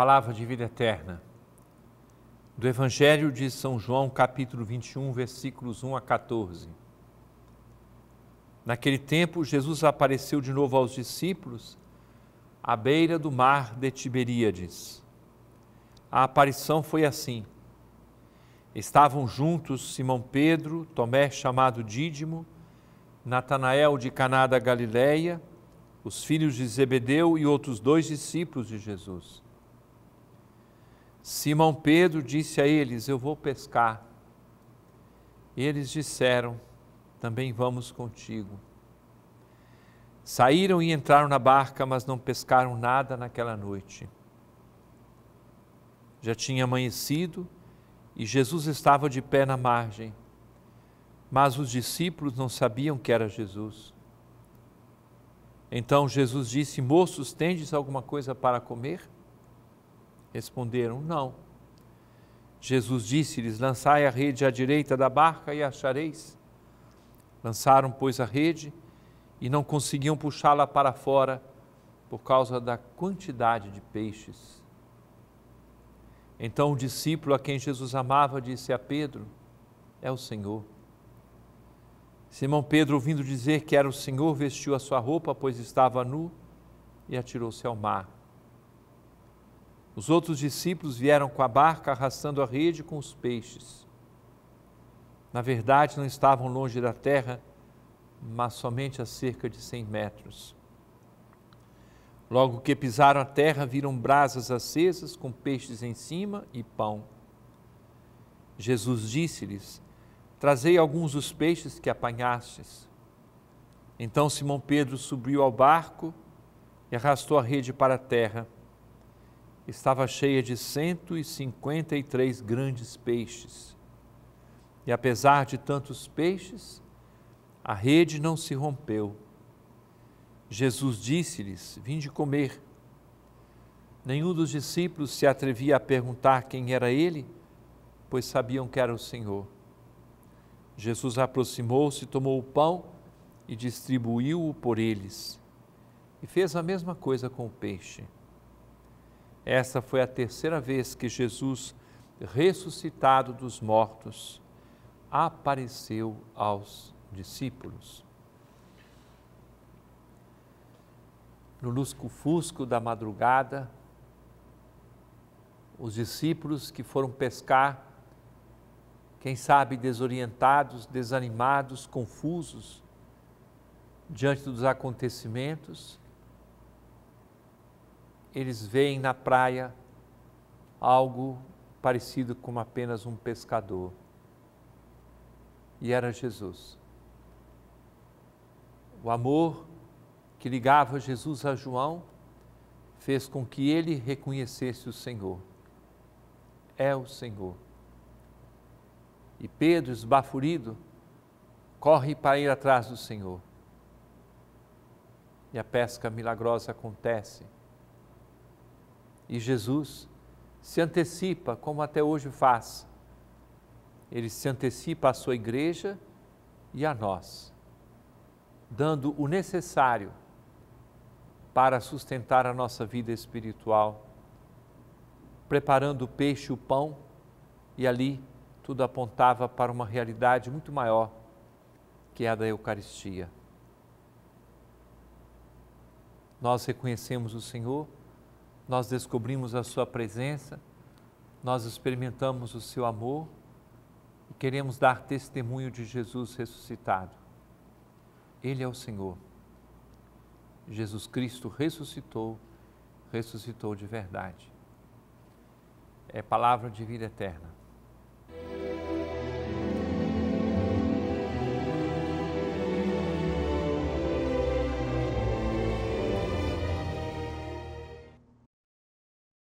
palavra de vida eterna. Do Evangelho de São João, capítulo 21, versículos 1 a 14. Naquele tempo, Jesus apareceu de novo aos discípulos à beira do mar de Tiberíades. A aparição foi assim. Estavam juntos Simão Pedro, Tomé chamado Dídimo, Natanael de Caná da Galileia, os filhos de Zebedeu e outros dois discípulos de Jesus. Simão Pedro disse a eles: Eu vou pescar. Eles disseram: Também vamos contigo. Saíram e entraram na barca, mas não pescaram nada naquela noite. Já tinha amanhecido e Jesus estava de pé na margem, mas os discípulos não sabiam que era Jesus. Então Jesus disse: Moços, tendes alguma coisa para comer? Responderam: Não. Jesus disse-lhes: Lançai a rede à direita da barca e achareis. Lançaram, pois, a rede e não conseguiam puxá-la para fora por causa da quantidade de peixes. Então o discípulo a quem Jesus amava disse a Pedro: É o Senhor. Simão Pedro, ouvindo dizer que era o Senhor, vestiu a sua roupa, pois estava nu, e atirou-se ao mar. Os outros discípulos vieram com a barca arrastando a rede com os peixes. Na verdade, não estavam longe da terra, mas somente a cerca de cem metros. Logo que pisaram a terra, viram brasas acesas com peixes em cima e pão. Jesus disse-lhes: Trazei alguns dos peixes que apanhastes. Então Simão Pedro subiu ao barco e arrastou a rede para a terra estava cheia de 153 grandes peixes. E apesar de tantos peixes, a rede não se rompeu. Jesus disse-lhes: Vinde comer. Nenhum dos discípulos se atrevia a perguntar quem era ele, pois sabiam que era o Senhor. Jesus aproximou-se, tomou o pão e distribuiu-o por eles. E fez a mesma coisa com o peixe. Essa foi a terceira vez que Jesus, ressuscitado dos mortos, apareceu aos discípulos. No lusco-fusco da madrugada, os discípulos que foram pescar, quem sabe desorientados, desanimados, confusos diante dos acontecimentos, eles veem na praia algo parecido com apenas um pescador. E era Jesus. O amor que ligava Jesus a João fez com que ele reconhecesse o Senhor. É o Senhor. E Pedro, esbaforido, corre para ir atrás do Senhor. E a pesca milagrosa acontece e Jesus se antecipa, como até hoje faz. Ele se antecipa à sua igreja e a nós, dando o necessário para sustentar a nossa vida espiritual, preparando o peixe e o pão, e ali tudo apontava para uma realidade muito maior, que é a da Eucaristia. Nós reconhecemos o Senhor nós descobrimos a Sua presença, nós experimentamos o Seu amor e queremos dar testemunho de Jesus ressuscitado. Ele é o Senhor. Jesus Cristo ressuscitou, ressuscitou de verdade. É palavra de vida eterna.